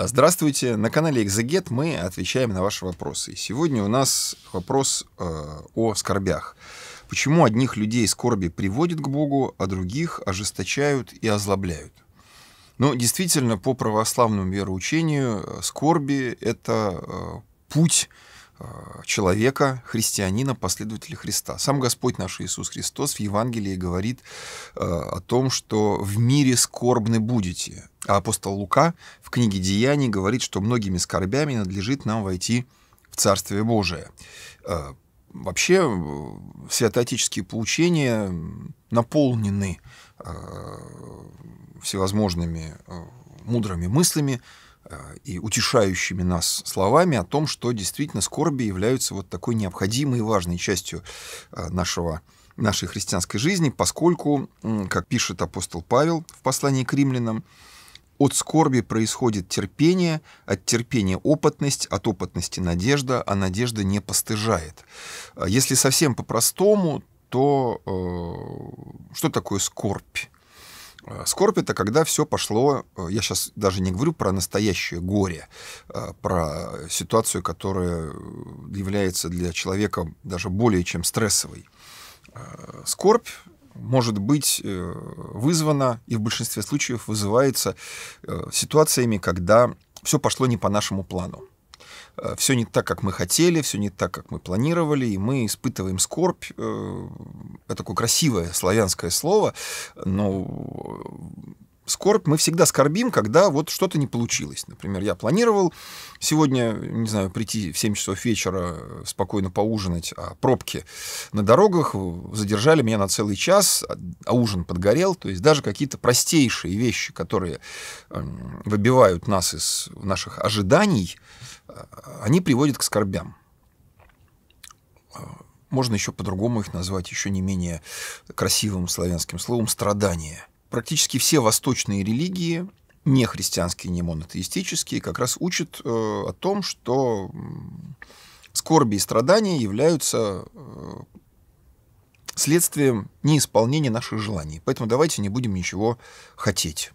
А, здравствуйте, на канале Экзагет мы отвечаем на ваши вопросы. Сегодня у нас вопрос а, о скорбях. Почему одних людей скорби приводят к Богу, а других ожесточают и озлобляют? Ну, действительно, по православному вероучению скорби – это а, путь человека, христианина, последователя Христа. Сам Господь наш Иисус Христос в Евангелии говорит о том, что в мире скорбны будете. А апостол Лука в книге «Деяний» говорит, что многими скорбями надлежит нам войти в Царствие Божие. Э, вообще, э, святоотеческие поучения наполнены э, всевозможными мудрыми мыслями и утешающими нас словами о том, что действительно скорби являются вот такой необходимой и важной частью нашего нашей христианской жизни, поскольку, как пишет апостол Павел в послании к римлянам, от скорби происходит терпение, от терпения опытность, от опытности надежда, а надежда не постыжает. А если совсем по-простому, то э, что такое скорбь? А, скорбь это когда все пошло, э, я сейчас даже не говорю про настоящее горе, а про ситуацию, которая является для человека даже более чем стрессовой. Скорбь может быть э, вызвано и в большинстве случаев вызывается э, ситуациями, когда все пошло не по нашему плану. Э, все не так, как мы хотели, все не так, как мы планировали, и мы испытываем скорбь. Это такое красивое славянское слово, но скорбь, мы всегда скорбим, когда вот что-то не получилось. Например, я планировал сегодня, не знаю, прийти в 7 часов вечера, э, спокойно поужинать, а пробки на дорогах э, задержали меня на целый час, а, а ужин подгорел. То есть даже какие-то простейшие вещи, которые эм, выбивают нас из наших ожиданий, э, они приводят к скорбям можно еще по-другому их назвать, еще не менее красивым славянским словом «страдание» практически все восточные религии, не христианские, не монотеистические, как раз учат э, о том, что скорби и страдания являются э, следствием неисполнения наших желаний. Поэтому давайте не будем ничего хотеть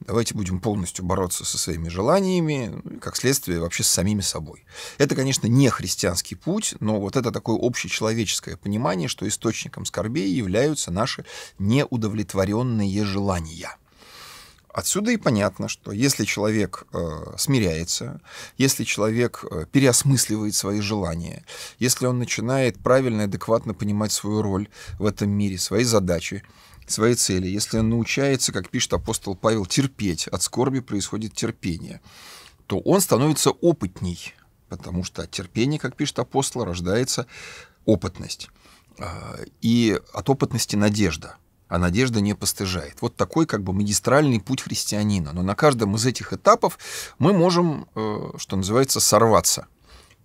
давайте будем полностью бороться со своими желаниями, ну, как следствие вообще с самими собой. Это, конечно, не христианский путь, но вот это такое общечеловеческое понимание, что источником скорбей являются наши неудовлетворенные желания. Отсюда и понятно, что если человек э, смиряется, если человек э, переосмысливает свои желания, если он начинает правильно и адекватно понимать свою роль в этом мире, свои задачи, своей цели, если он научается, как пишет апостол Павел, терпеть, от скорби происходит терпение, то он становится опытней, потому что от терпения, как пишет апостол, рождается опытность. А, и от опытности надежда а надежда не постыжает. Вот такой как бы магистральный путь христианина. Но на каждом из этих этапов мы можем, э, что называется, сорваться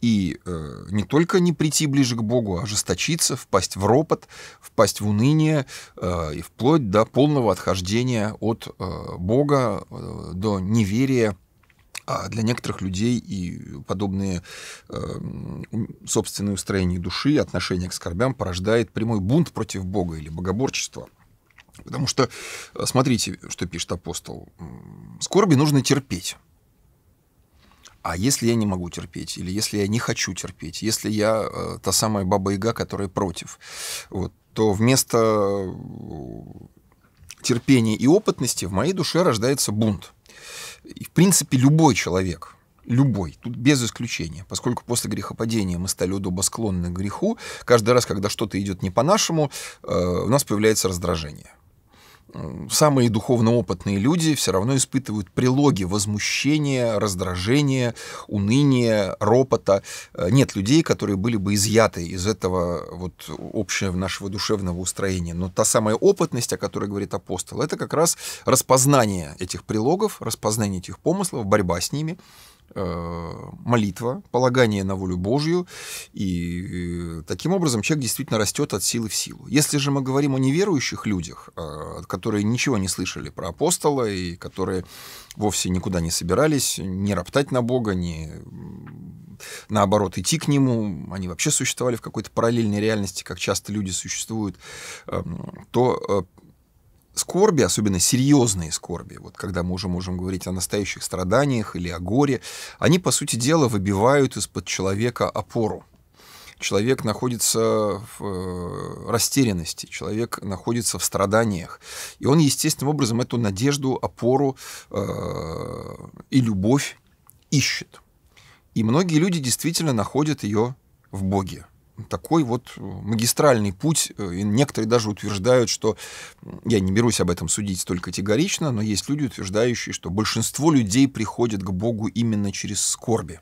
и э, не только не прийти ближе к Богу, а ожесточиться, впасть в ропот, впасть в уныние э, и вплоть до полного отхождения от э, Бога, э, до неверия. А для некоторых людей и подобные э, собственные устроения души, отношение к скорбям порождает прямой бунт против Бога или богоборчество. Потому что, э, смотрите, что пишет апостол, скорби нужно терпеть а если я не могу терпеть, или если я не хочу терпеть, если я э, та самая баба-яга, которая против, вот, то вместо э, терпения и опытности в моей душе рождается бунт. И, в принципе, любой человек, любой, тут без исключения, поскольку после грехопадения мы стали удобосклонны к греху, каждый раз, когда что-то идет не по-нашему, э, у нас появляется раздражение – самые духовно опытные люди все равно испытывают прилоги возмущения, раздражения, уныния, ропота. Э, нет людей, которые были бы изъяты из этого вот общего нашего душевного устроения. Но та самая опытность, о которой говорит апостол, это как раз распознание этих прилогов, распознание этих помыслов, борьба с ними – Э, молитва, полагание на волю Божью, и э, таким образом человек действительно растет от силы в силу. Если же мы говорим о неверующих людях, э, которые ничего не слышали про апостола и которые вовсе никуда не собирались, не роптать на Бога, не наоборот, идти к нему, они вообще существовали в какой-то параллельной реальности, как часто люди существуют, то скорби, особенно серьезные скорби, вот когда мы уже можем говорить о настоящих страданиях или о горе, они, по сути дела, выбивают из-под человека опору. Человек находится в э, растерянности, человек находится в страданиях. И он естественным образом эту надежду, опору э, и любовь ищет. И многие люди действительно находят ее в Боге такой вот э, магистральный путь. Э, и некоторые даже утверждают, что, я не берусь об этом судить столь категорично, но есть люди, утверждающие, что большинство людей приходят к Богу именно через скорби.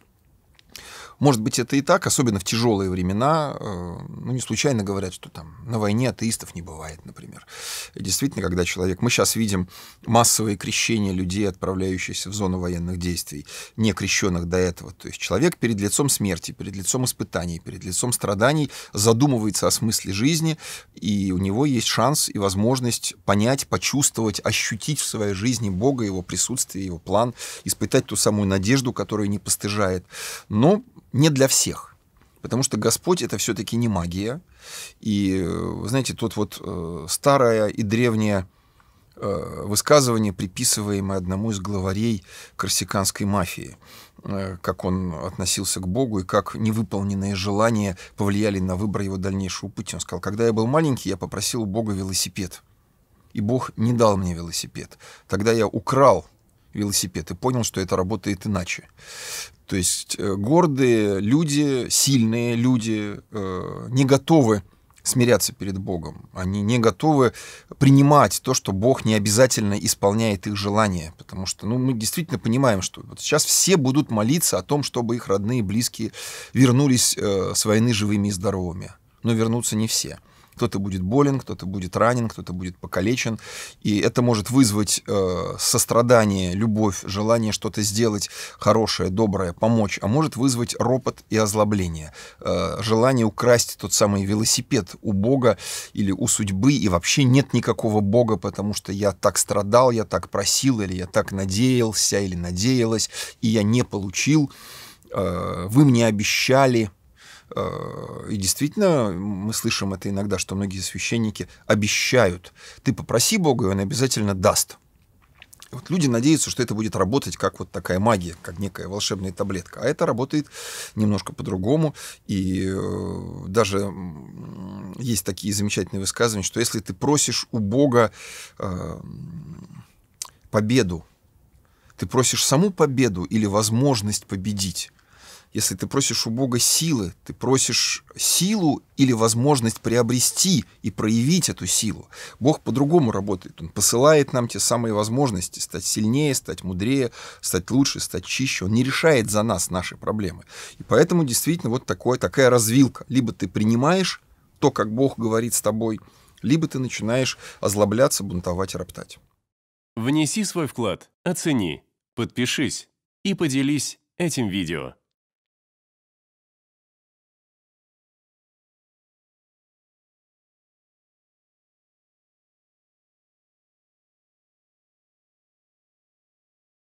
Может быть, это и так, особенно в тяжелые времена. Э, ну, не случайно говорят, что там на войне атеистов не бывает, например. И действительно, когда человек... Мы сейчас видим массовые крещения людей, отправляющихся в зону военных действий, не крещенных до этого. То есть человек перед лицом смерти, перед лицом испытаний, перед лицом страданий задумывается о смысле жизни, и у него есть шанс и возможность понять, почувствовать, ощутить в своей жизни Бога, его присутствие, его план, испытать ту самую надежду, которая не постыжает. Но не для всех. Потому что Господь это все-таки не магия. И, вы знаете, тут вот э, старое и древнее э, высказывание, приписываемое одному из главарей корсиканской мафии, э, как он относился к Богу и как невыполненные желания повлияли на выбор его дальнейшего пути. Он сказал, когда я был маленький, я попросил у Бога велосипед, и Бог не дал мне велосипед. Тогда я украл велосипед и понял, что это работает иначе. То есть э, гордые люди, сильные люди э, не готовы смиряться перед Богом. Они не готовы принимать то, что Бог не обязательно исполняет их желания. Потому что ну, мы действительно понимаем, что вот сейчас все будут молиться о том, чтобы их родные и близкие вернулись э, с войны живыми и здоровыми. Но вернутся не все. Кто-то будет болен, кто-то будет ранен, кто-то будет покалечен. И это может вызвать э, сострадание, любовь, желание что-то сделать хорошее, доброе, помочь, а может вызвать ропот и озлобление, э, желание украсть тот самый велосипед у Бога или у судьбы, и вообще нет никакого Бога, потому что я так страдал, я так просил, или я так надеялся, или надеялась, и я не получил, э, вы мне обещали, Э, и действительно, мы слышим это иногда, что многие священники обещают. Ты попроси Бога, и он обязательно даст. вот люди надеются, что это будет работать как вот такая магия, как некая волшебная таблетка. А это работает немножко по-другому. И э, даже есть такие замечательные высказывания, что если ты просишь у Бога э, победу, ты просишь саму победу или возможность победить. Если ты просишь у Бога силы, ты просишь силу или возможность приобрести и проявить эту силу. Бог по-другому работает. Он посылает нам те самые возможности стать сильнее, стать мудрее, стать лучше, стать чище. Он не решает за нас наши проблемы. И поэтому действительно вот такое, такая развилка. Либо ты принимаешь то, как Бог говорит с тобой, либо ты начинаешь озлобляться, бунтовать роптать. Внеси свой вклад, оцени, подпишись и поделись этим видео.